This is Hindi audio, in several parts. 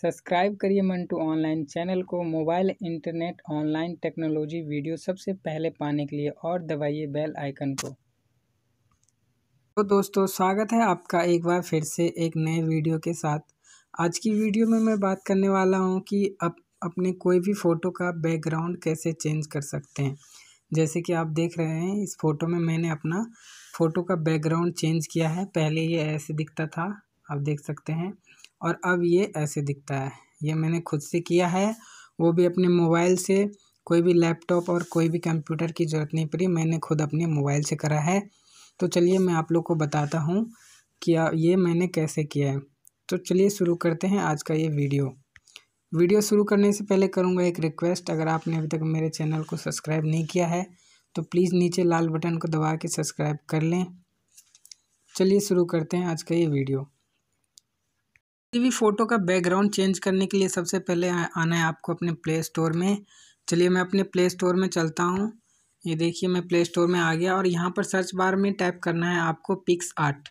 सब्सक्राइब करिए मंटू ऑनलाइन चैनल को mobile internet online technology video सबसे पहले पाने के लिए और दबाइए बेल आइकन को तो दोस्तों स्वागत है आपका एक बार फिर से एक नए वीडियो के साथ आज की वीडियो में मैं बात करने वाला हूं कि अब अपने कोई भी फ़ोटो का बैकग्राउंड कैसे चेंज कर सकते हैं जैसे कि आप देख रहे हैं इस फ़ोटो में मैंने अपना फ़ोटो का बैकग्राउंड चेंज किया है पहले ये ऐसे दिखता था आप देख सकते हैं और अब ये ऐसे दिखता है ये मैंने खुद से किया है वो भी अपने मोबाइल से कोई भी लैपटॉप और कोई भी कंप्यूटर की ज़रूरत नहीं पड़ी मैंने खुद अपने मोबाइल से करा है तो चलिए मैं आप लोग को बताता हूँ कि ये मैंने कैसे किया है तो चलिए शुरू करते हैं आज का ये वीडियो वीडियो शुरू करने से पहले करूँगा एक रिक्वेस्ट अगर आपने अभी तक मेरे चैनल को सब्सक्राइब नहीं किया है तो प्लीज़ नीचे लाल बटन को दबा के सब्सक्राइब कर लें चलिए शुरू करते हैं आज का ये वीडियो किसी भी फ़ोटो का बैकग्राउंड चेंज करने के लिए सबसे पहले आना है आपको अपने प्ले स्टोर में चलिए मैं अपने प्ले स्टोर में चलता हूँ ये देखिए मैं प्ले स्टोर में आ गया और यहाँ पर सर्च बार में टाइप करना है आपको पिक्स आर्ट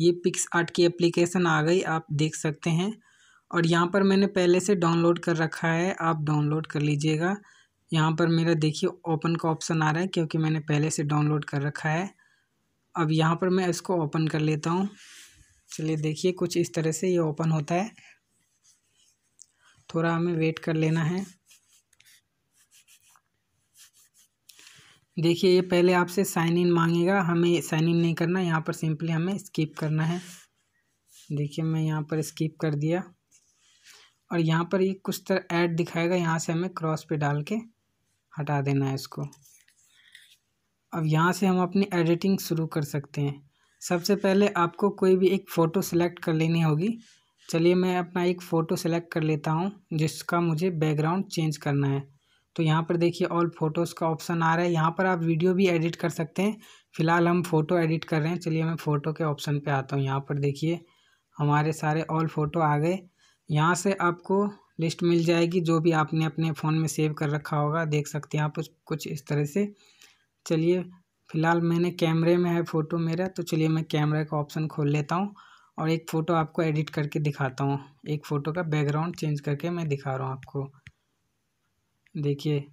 ये पिक्स आर्ट की एप्लीकेशन आ गई आप देख सकते हैं और यहाँ पर मैंने पहले से डाउनलोड कर रखा है आप डाउनलोड कर लीजिएगा यहाँ पर मेरा देखिए ओपन का ऑप्शन आ रहा है क्योंकि मैंने पहले से डाउनलोड कर रखा है अब यहाँ पर मैं इसको ओपन कर लेता हूँ चलिए देखिए कुछ इस तरह से ये ओपन होता है थोड़ा हमें वेट कर लेना है देखिए ये पहले आपसे साइन इन मांगेगा हमें साइन इन नहीं करना यहाँ पर सिंपली हमें स्किप करना है देखिए मैं यहाँ पर स्किप कर दिया और यहाँ पर ये कुछ तरह ऐड दिखाएगा यहाँ से हमें क्रॉस पे डाल के हटा देना है इसको अब यहाँ से हम अपनी एडिटिंग शुरू कर सकते हैं सबसे पहले आपको कोई भी एक फ़ोटो सेलेक्ट कर लेनी होगी चलिए मैं अपना एक फ़ोटो सेलेक्ट कर लेता हूँ जिसका मुझे बैकग्राउंड चेंज करना है तो यहाँ पर देखिए ऑल फ़ोटोज़ का ऑप्शन आ रहा है यहाँ पर आप वीडियो भी एडिट कर सकते हैं फ़िलहाल हम फ़ोटो एडिट कर रहे हैं चलिए मैं फ़ोटो के ऑप्शन पे आता हूँ यहाँ पर देखिए हमारे सारे ऑल फ़ोटो आ गए यहाँ से आपको लिस्ट मिल जाएगी जो भी आपने अपने फ़ोन में सेव कर रखा होगा देख सकते हैं आप कुछ इस तरह से चलिए फ़िलहाल मैंने कैमरे में है फ़ोटो मेरा तो चलिए मैं कैमरे का ऑप्शन खोल लेता हूँ और एक फ़ोटो आपको एडिट करके दिखाता हूँ एक फ़ोटो का बैकग्राउंड चेंज करके मैं दिखा रहा हूँ आपको देखिए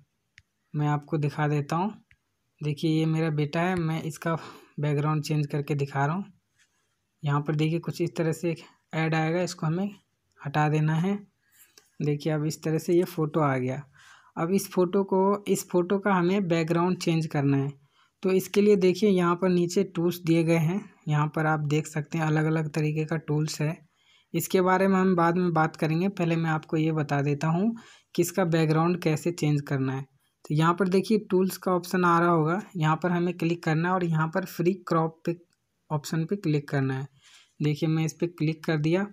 मैं आपको दिखा देता हूँ देखिए ये मेरा बेटा है मैं इसका बैकग्राउंड चेंज करके दिखा रहा हूँ यहाँ पर देखिए कुछ इस तरह से एक ऐड आएगा इसको हमें हटा देना है देखिए अब इस तरह से ये फ़ोटो आ गया अब इस फ़ोटो को इस फ़ोटो का हमें बैकग्राउंड चेंज करना है तो इसके लिए देखिए यहाँ पर नीचे टूल्स दिए गए हैं यहाँ पर आप देख सकते हैं अलग अलग तरीके का टूल्स है इसके बारे में हम बाद में बात करेंगे पहले मैं आपको ये बता देता हूँ कि इसका बैकग्राउंड कैसे चेंज करना है तो यहाँ पर देखिए टूल्स का ऑप्शन आ रहा होगा यहाँ पर हमें क्लिक करना है और यहाँ पर फ्री क्रॉप पे ऑप्शन पे क्लिक करना है देखिए मैं इस पर क्लिक कर दिया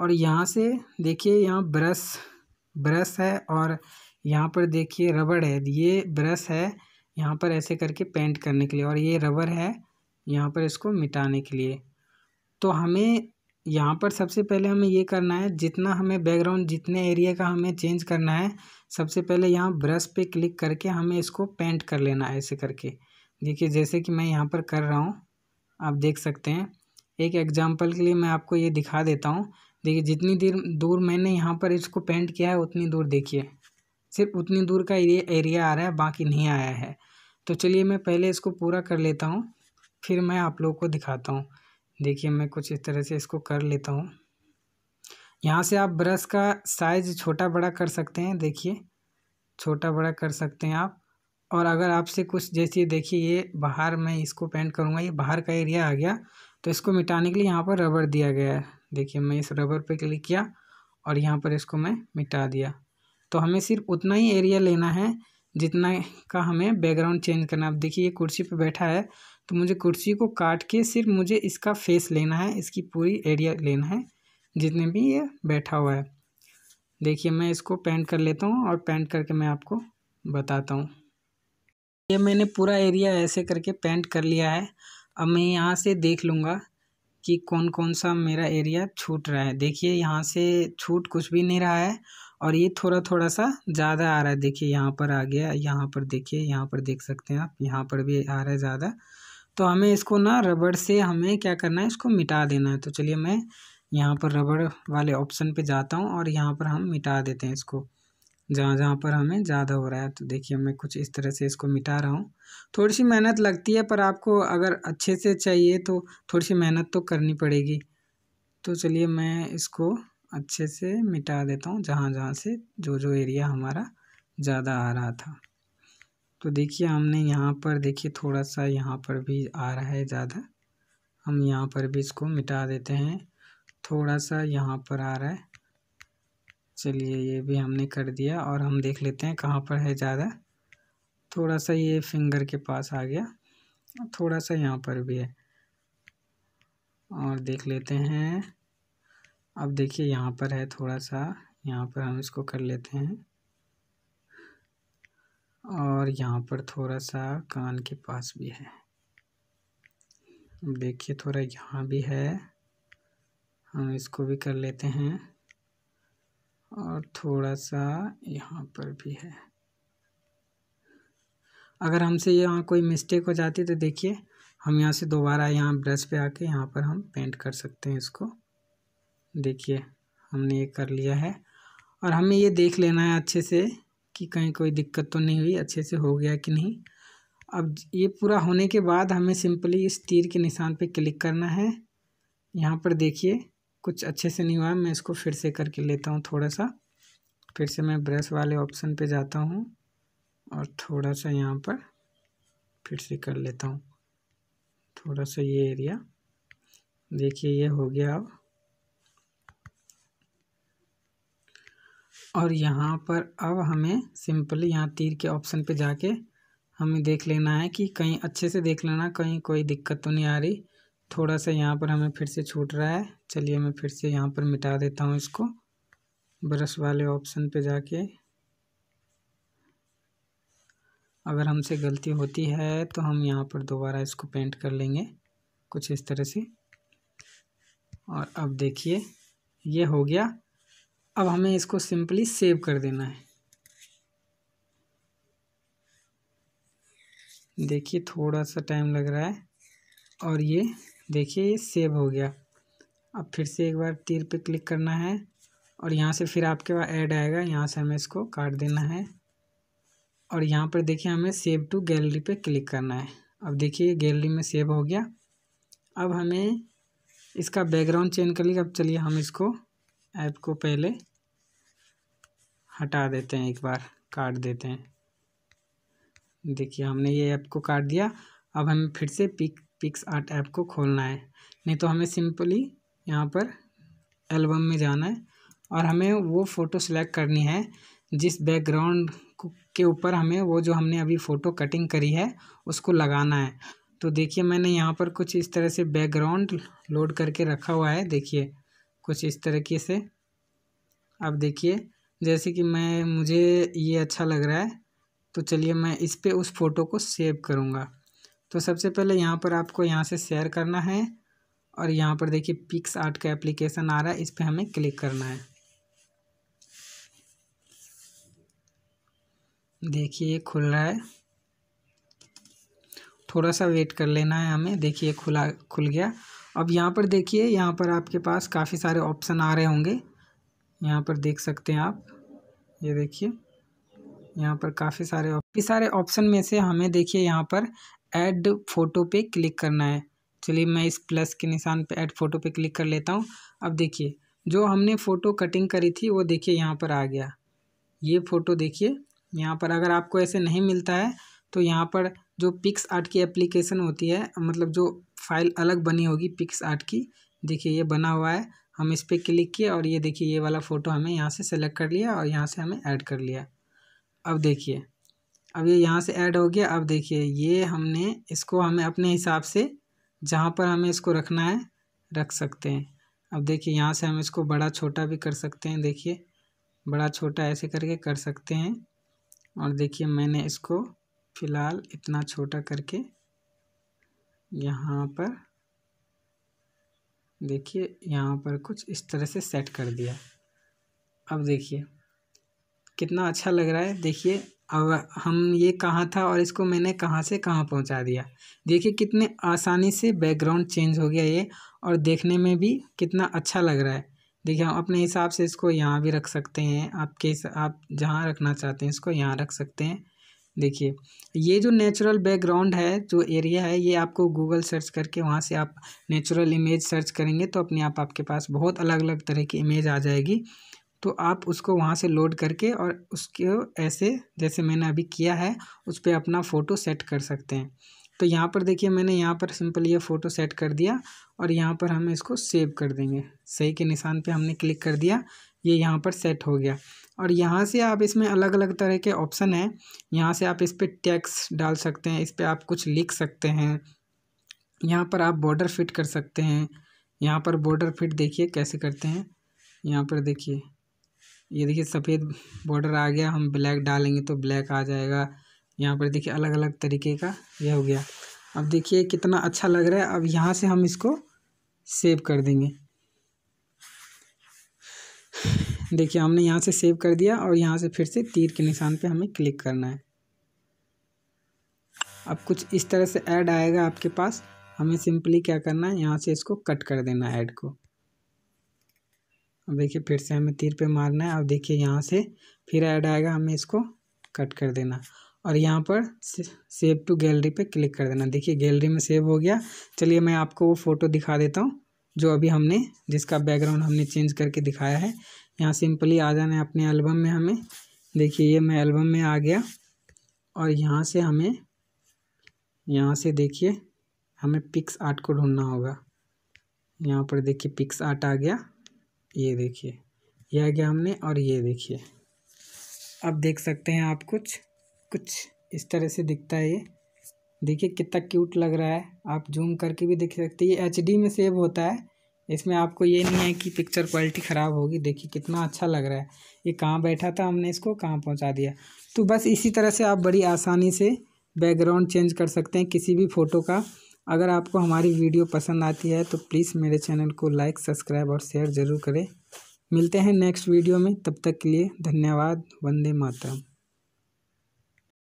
और यहाँ से देखिए यहाँ ब्रश ब्रश है और यहाँ पर देखिए रबड़ है ये ब्रश है यहाँ पर ऐसे करके पेंट करने के लिए और ये रबर है यहाँ पर इसको मिटाने के लिए तो हमें यहाँ पर सबसे पहले हमें ये करना है जितना हमें बैकग्राउंड जितने एरिया का हमें चेंज करना है सबसे पहले यहाँ ब्रश पे क्लिक करके हमें इसको पेंट कर लेना है ऐसे करके देखिए जैसे कि मैं यहाँ पर कर रहा हूँ आप देख सकते हैं एक एग्जाम्पल के लिए मैं आपको ये दिखा देता हूँ देखिए जितनी देर दूर मैंने यहाँ पर इसको पेंट किया है उतनी दूर देखिए सिर्फ उतनी दूर का ये एरिया आ रहा है बाकी नहीं आया है तो चलिए मैं पहले इसको पूरा कर लेता हूँ फिर मैं आप लोगों को दिखाता हूँ देखिए मैं कुछ इस तरह से इसको कर लेता हूँ यहाँ से आप ब्रश का साइज़ छोटा बड़ा कर सकते हैं देखिए छोटा बड़ा कर सकते हैं आप और अगर आपसे कुछ जैसे देखिए ये बाहर मैं इसको पेंट करूँगा ये बाहर का एरिया आ गया तो इसको मिटाने के लिए यहाँ पर रबर दिया गया है देखिए मैं इस रबर पे क्लिक किया और यहाँ पर इसको मैं मिटा दिया तो हमें सिर्फ उतना ही एरिया लेना है जितना का हमें बैकग्राउंड चेंज करना है अब देखिए ये कुर्सी पर बैठा है तो मुझे कुर्सी को काट के सिर्फ मुझे इसका फेस लेना है इसकी पूरी एरिया लेना है जितने भी ये बैठा हुआ है देखिए मैं इसको पेंट कर लेता हूँ और पेंट करके मैं आपको बताता हूँ ये मैंने पूरा एरिया ऐसे करके पेंट कर लिया है अब मैं यहाँ से देख लूँगा कि कौन कौन सा मेरा एरिया छूट रहा है देखिए यहाँ से छूट कुछ भी नहीं रहा है और ये थोड़ा थोड़ा सा ज़्यादा आ रहा है देखिए यहाँ पर आ गया यहाँ पर देखिए यहाँ पर देख सकते हैं आप यहाँ पर भी आ रहा है ज़्यादा तो हमें इसको ना रबड़ से हमें क्या करना है इसको मिटा देना है तो चलिए मैं यहाँ पर रबड़ वाले ऑप्शन पे जाता हूँ और यहाँ पर हम मिटा देते हैं इसको जहाँ जहाँ पर हमें ज़्यादा हो रहा है तो देखिए मैं कुछ इस तरह से इसको मिटा रहा हूँ थोड़ी सी मेहनत लगती है पर आपको अगर अच्छे से चाहिए तो थोड़ी सी मेहनत तो करनी पड़ेगी तो चलिए मैं इसको अच्छे से मिटा देता हूँ जहाँ जहाँ से जो जो एरिया हमारा ज़्यादा आ रहा था तो देखिए हमने यहाँ पर देखिए थोड़ा सा यहाँ पर भी आ रहा है ज़्यादा हम यहाँ पर भी इसको मिटा देते हैं थोड़ा सा यहाँ पर आ रहा है चलिए ये भी हमने कर दिया और हम देख लेते हैं कहाँ पर है ज़्यादा थोड़ा सा ये फिंगर के पास आ गया थोड़ा सा यहाँ पर भी है और देख लेते हैं अब देखिए यहाँ पर है थोड़ा सा यहाँ पर हम इसको कर लेते हैं और यहाँ पर थोड़ा सा कान के पास भी है देखिए थोड़ा यहाँ भी है हम इसको भी कर लेते हैं और थोड़ा सा यहाँ पर भी है अगर हमसे यहाँ कोई मिस्टेक हो जाती तो देखिए हम यहाँ से दोबारा यहाँ ब्रश पे आके यहाँ पर हम पेंट कर सकते हैं इसको देखिए हमने ये कर लिया है और हमें ये देख लेना है अच्छे से कि कहीं कोई दिक्कत तो नहीं हुई अच्छे से हो गया कि नहीं अब ये पूरा होने के बाद हमें सिंपली इस तीर के निशान पे क्लिक करना है यहाँ पर देखिए कुछ अच्छे से नहीं हुआ मैं इसको फिर से करके लेता हूँ थोड़ा सा फिर से मैं ब्रश वाले ऑप्शन पे जाता हूँ और थोड़ा सा यहाँ पर फिर से कर लेता हूँ थोड़ा सा ये एरिया देखिए ये हो गया अब और यहाँ पर अब हमें सिंपली यहाँ तीर के ऑप्शन पे जाके हमें देख लेना है कि कहीं अच्छे से देख लेना कहीं कोई दिक्कत तो नहीं आ रही थोड़ा सा यहाँ पर हमें फिर से छूट रहा है चलिए मैं फिर से यहाँ पर मिटा देता हूँ इसको ब्रश वाले ऑप्शन पे जाके अगर हमसे गलती होती है तो हम यहाँ पर दोबारा इसको पेंट कर लेंगे कुछ इस तरह से और अब देखिए ये हो गया अब हमें इसको सिंपली सेव कर देना है देखिए थोड़ा सा टाइम लग रहा है और ये देखिए ये सेव हो गया अब फिर से एक बार तीर पे क्लिक करना है और यहाँ से फिर आपके पास ऐड आएगा यहाँ से हमें इसको काट देना है और यहाँ पर देखिए हमें सेव टू गैलरी पे क्लिक करना है अब देखिए गैलरी में सेव हो गया अब हमें इसका बैकग्राउंड चेंज कर लिया अब चलिए हम इसको ऐप को पहले हटा देते हैं एक बार काट देते हैं देखिए हमने ये ऐप को काट दिया अब हमें फिर से पिक पिक्स आर्ट ऐप को खोलना है नहीं तो हमें सिंपली यहाँ पर एल्बम में जाना है और हमें वो फ़ोटो सिलेक्ट करनी है जिस बैकग्राउंड के ऊपर हमें वो जो हमने अभी फ़ोटो कटिंग करी है उसको लगाना है तो देखिए मैंने यहाँ पर कुछ इस तरह से बैकग्राउंड लोड करके रखा हुआ है देखिए कुछ इस तरीके से अब देखिए जैसे कि मैं मुझे ये अच्छा लग रहा है तो चलिए मैं इस पर उस फ़ोटो को सेव करूँगा तो सबसे पहले यहाँ पर आपको यहाँ से शेयर करना है और यहाँ पर देखिए पिक्स आर्ट का एप्लीकेशन आ रहा है इस पर हमें क्लिक करना है देखिए ये खुल रहा है थोड़ा सा वेट कर लेना है हमें देखिए खुला खुल गया अब यहाँ पर देखिए यहाँ पर आपके पास काफ़ी सारे ऑप्शन आ रहे होंगे यहाँ पर देख सकते हैं आप ये देखिए यहाँ पर काफ़ी सारे काफ़ी सारे ऑप्शन में से हमें देखिए यहाँ पर ऐड फ़ोटो पे क्लिक करना है चलिए मैं इस प्लस के निशान पे ऐड फ़ोटो पे क्लिक कर लेता हूँ अब देखिए जो हमने फ़ोटो कटिंग करी थी वो देखिए यहाँ पर आ गया ये फ़ोटो देखिए यहाँ पर अगर आपको ऐसे नहीं मिलता है तो यहाँ पर जो पिक्स आर्ट की एप्लीकेशन होती है मतलब जो फाइल अलग बनी होगी पिक्स आर्ट की देखिए ये बना हुआ है हम इस पर क्लिक किए और ये देखिए ये वाला फ़ोटो हमें यहाँ से सेलेक्ट कर लिया और यहाँ से हमें ऐड कर लिया अब देखिए अब ये यहाँ से ऐड हो गया अब देखिए ये हमने इसको हमें अपने हिसाब से जहाँ पर हमें इसको रखना है रख सकते हैं अब देखिए यहाँ से हम इसको बड़ा छोटा भी कर सकते हैं देखिए बड़ा छोटा ऐसे करके कर सकते हैं और देखिए मैंने इसको फ़िलहाल इतना छोटा करके यहाँ पर देखिए यहाँ पर कुछ इस तरह से सेट कर दिया अब देखिए कितना अच्छा लग रहा है देखिए अब हम ये कहाँ था और इसको मैंने कहाँ से कहाँ पहुँचा दिया देखिए कितने आसानी से बैकग्राउंड चेंज हो गया ये और देखने में भी कितना अच्छा लग रहा है देखिए हम अपने हिसाब से इसको यहाँ भी रख सकते हैं आपके आप जहाँ रखना चाहते हैं इसको यहाँ रख सकते हैं देखिए ये जो नेचुरल बैकग्राउंड है जो एरिया है ये आपको गूगल सर्च करके वहाँ से आप नेचुरल इमेज सर्च करेंगे तो अपने आप आपके पास बहुत अलग अलग तरह की इमेज आ जाएगी तो आप उसको वहाँ से लोड करके और उसको ऐसे जैसे मैंने अभी किया है उस पर अपना फ़ोटो सेट कर सकते हैं तो यहाँ पर देखिए मैंने यहाँ पर सिंपल ये फ़ोटो सेट कर दिया और यहाँ पर हम इसको सेव कर देंगे सही के निशान पे हमने क्लिक कर दिया ये यह यहाँ पर सेट हो गया और यहाँ से आप इसमें अलग अलग तरह के ऑप्शन हैं यहाँ से आप इस पर टैक्स डाल सकते हैं इस पर आप कुछ लिख सकते हैं यहाँ पर आप बॉर्डर फिट कर सकते हैं यहाँ पर बॉर्डर फिट देखिए कैसे करते हैं यहाँ पर देखिए ये देखिए सफ़ेद बॉर्डर आ गया हम ब्लैक डालेंगे तो ब्लैक आ जाएगा यहाँ पर देखिए अलग अलग तरीके का यह हो गया अब देखिए कितना अच्छा लग रहा है अब यहाँ से हम इसको सेव कर देंगे देखिए हमने यहाँ से सेव कर दिया और यहाँ से फिर से तीर के निशान पे हमें क्लिक करना है अब कुछ इस तरह से ऐड आएगा आपके पास हमें सिंपली क्या करना है यहाँ से इसको कट कर देना ऐड को अब देखिए फिर से हमें तीर पे मारना है और देखिए यहाँ से फिर ऐड आएगा हमें इसको कट कर देना और यहाँ पर सेव टू गैलरी पे क्लिक कर देना देखिए गैलरी में सेव हो गया चलिए मैं आपको वो फ़ोटो दिखा देता हूँ जो अभी हमने जिसका बैकग्राउंड हमने चेंज करके दिखाया है यहाँ सिंपली आ जाना है अपने एल्बम में हमें देखिए ये मैं एल्बम में आ गया और यहाँ से हमें यहाँ से देखिए हमें पिक्स आर्ट को ढूंढना होगा यहाँ पर देखिए पिक्स आर्ट आ गया ये देखिए ये आ गया हमने और ये देखिए अब देख सकते हैं आप कुछ कुछ इस तरह से दिखता है ये देखिए कितना क्यूट लग रहा है आप जूम करके भी देख सकते हैं ये एच में सेव होता है इसमें आपको ये नहीं है कि पिक्चर क्वालिटी ख़राब होगी देखिए कितना अच्छा लग रहा है ये कहाँ बैठा था हमने इसको कहाँ पहुँचा दिया तो बस इसी तरह से आप बड़ी आसानी से बैकग्राउंड चेंज कर सकते हैं किसी भी फ़ोटो का अगर आपको हमारी वीडियो पसंद आती है तो प्लीज़ मेरे चैनल को लाइक सब्सक्राइब और शेयर ज़रूर करें मिलते हैं नेक्स्ट वीडियो में तब तक के लिए धन्यवाद वंदे मातरम